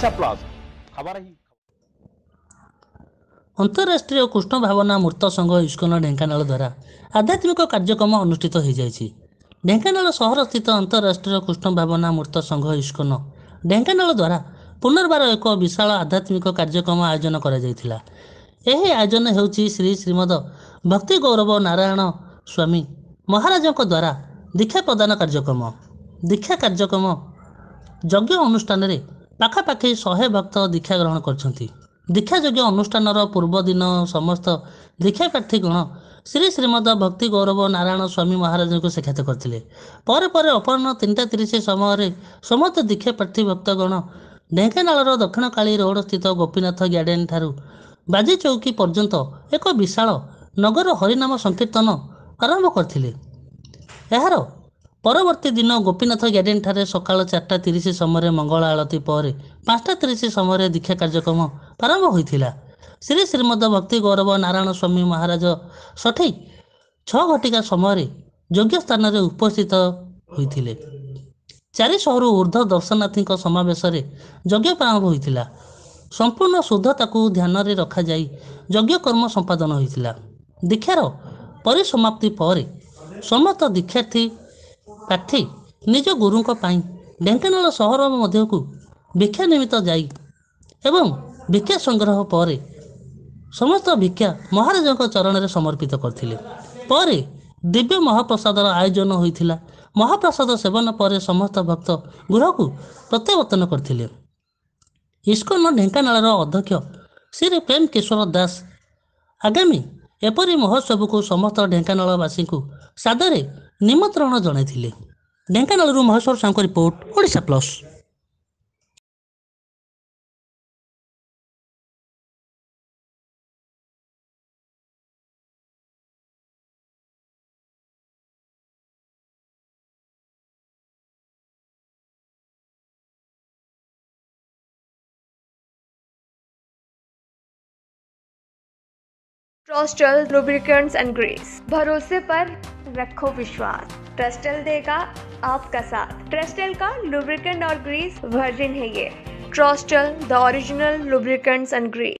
ଦେଶ ପ୍ଲସ୍ ଖବର ହିଁ ଅନ୍ତଃରାଷ୍ଟ୍ରୀୟ କୃଷ୍ଣ ଭାବନା ମୃତ ସଂଘ ଇସ୍କନ ଢେଙ୍କାନାଳ ଦ୍ୱାରା ଆଧ୍ୟାତ୍ମିକ କାର୍ଯ୍ୟକ୍ରମ ଅନୁଷ୍ଠିତ ହୋଇଯାଇଛି ଢେଙ୍କାନାଳ ସହରସ୍ଥିତ ଅନ୍ତରାଷ୍ଟ୍ରୀୟ କୃଷ୍ଣ ଭାବନା ମୃତ ସଂଘ ଇସ୍କନ ଢେଙ୍କାନାଳ ଦ୍ୱାରା ପୁନର୍ବାର ଏକ ବିଶାଳ ଆଧ୍ୟାତ୍ମିକ କାର୍ଯ୍ୟକ୍ରମ ଆୟୋଜନ କରାଯାଇଥିଲା ଏହି ଆୟୋଜନ ହେଉଛି ଶ୍ରୀ ଶ୍ରୀମଦ ଭକ୍ତି ଗୌରବ ନାରାୟଣ ସ୍ୱାମୀ ମହାରାଜଙ୍କ ଦ୍ୱାରା ଦୀକ୍ଷା ପ୍ରଦାନ କାର୍ଯ୍ୟକ୍ରମ ଦୀକ୍ଷା କାର୍ଯ୍ୟକ୍ରମ ଯଜ୍ଞ ଅନୁଷ୍ଠାନରେ ପାଖାପାଖି ଶହେ ଭକ୍ତ ଦୀକ୍ଷା ଗ୍ରହଣ କରିଛନ୍ତି ଦୀକ୍ଷା ଯୋଗ୍ୟ ଅନୁଷ୍ଠାନର ପୂର୍ବ ଦିନ ସମସ୍ତ ଦୀକ୍ଷାପ୍ରାର୍ଥୀଗଣ ଶ୍ରୀ ଶ୍ରୀମଦ ଭକ୍ତି ଗୌରବ ନାରାୟଣ ସ୍ୱାମୀ ମହାରାଜଙ୍କୁ ସାକ୍ଷାତ କରିଥିଲେ ପରେ ପରେ ଅପରାହ୍ନ ତିନିଟା ତିରିଶ ସମୟରେ ସମସ୍ତ ଦୀକ୍ଷା ପ୍ରାର୍ଥୀ ଭକ୍ତଗଣ ଢେଙ୍କାନାଳର ଦକ୍ଷିଣକାଳୀ ରୋଡ଼ ସ୍ଥିତ ଗୋପୀନାଥ ଗ୍ୟାର୍ଡେନ୍ ଠାରୁ ବାଜି ଚୌକି ପର୍ଯ୍ୟନ୍ତ ଏକ ବିଶାଳ ନଗର ହରିନାମ ସଂକୀର୍ତ୍ତନ ଆରମ୍ଭ କରିଥିଲେ ଏହାର ପରବର୍ତ୍ତୀ ଦିନ ଗୋପୀନାଥ ଗ୍ୟାଡେନ୍ଠାରେ ସକାଳ ଚାରିଟା ତିରିଶ ସମୟରେ ମଙ୍ଗଳ ଆଳତୀ ପରେ ପାଞ୍ଚଟା ତିରିଶ ସମୟରେ ଦୀକ୍ଷା କାର୍ଯ୍ୟକ୍ରମ ପ୍ରାରମ୍ଭ ହୋଇଥିଲା ଶ୍ରୀ ଶ୍ରୀମଦ ଭକ୍ତି ଗୌରବ ନାରାୟଣ ସ୍ୱାମୀ ମହାରାଜ ସଠିକ୍ ଛଅ ଘଟିକା ସମୟରେ ଯୋଗ୍ୟ ସ୍ଥାନରେ ଉପସ୍ଥିତ ହୋଇଥିଲେ ଚାରିଶହରୁ ଉର୍ଦ୍ଧ୍ୱ ଦର୍ଶନାର୍ଥୀଙ୍କ ସମାବେଶରେ ଯଜ୍ଞ ପ୍ରାରମ୍ଭ ହୋଇଥିଲା ସମ୍ପୂର୍ଣ୍ଣ ଶୁଦ୍ଧତାକୁ ଧ୍ୟାନରେ ରଖାଯାଇ ଯଜ୍ଞ କର୍ମ ସମ୍ପାଦନ ହୋଇଥିଲା ଦୀକ୍ଷାର ପରିସମାପ୍ତି ପରେ ସମସ୍ତ ଦୀକ୍ଷାର୍ଥୀ ପ୍ରାର୍ଥୀ ନିଜ ଗୁରୁଙ୍କ ପାଇଁ ଢେଙ୍କାନାଳ ସହର ମଧ୍ୟକୁ ଭିକ୍ଷା ନିମିତ୍ତ ଯାଇ ଏବଂ ଭିକ୍ଷା ସଂଗ୍ରହ ପରେ ସମସ୍ତ ଭିକ୍ଷା ମହାରାଜାଙ୍କ ଚରଣରେ ସମର୍ପିତ କରିଥିଲେ ପରେ ଦିବ୍ୟ ମହାପ୍ରସାଦର ଆୟୋଜନ ହୋଇଥିଲା ମହାପ୍ରସାଦ ସେବନ ପରେ ସମସ୍ତ ଭକ୍ତ ଗୃହକୁ ପ୍ରତ୍ୟାବର୍ତ୍ତନ କରିଥିଲେ ଇସ୍କନ ଢେଙ୍କାନାଳର ଅଧ୍ୟକ୍ଷ ଶ୍ରୀ ପ୍ରେମ କିଶୋର ଦାସ ଆଗାମୀ ଏପରି ମହୋତ୍ସବକୁ ସମସ୍ତ ଢେଙ୍କାନାଳବାସୀଙ୍କୁ ସାଦରେ ନିମନ୍ତ୍ରଣ ଜଣାଇଥିଲେ ଢେଙ୍କାନାଳରୁ ମହେଶ୍ୱର ସାହୁଙ୍କ report Odisha plus Trostal lubricants and grease भरोसे पर रखो विश्वास ट्रस्टल देगा आपका साथ ट्रस्टल का लुब्रिकेंट और ग्रीस वर्जिन है ये Trostal the original lubricants and Greece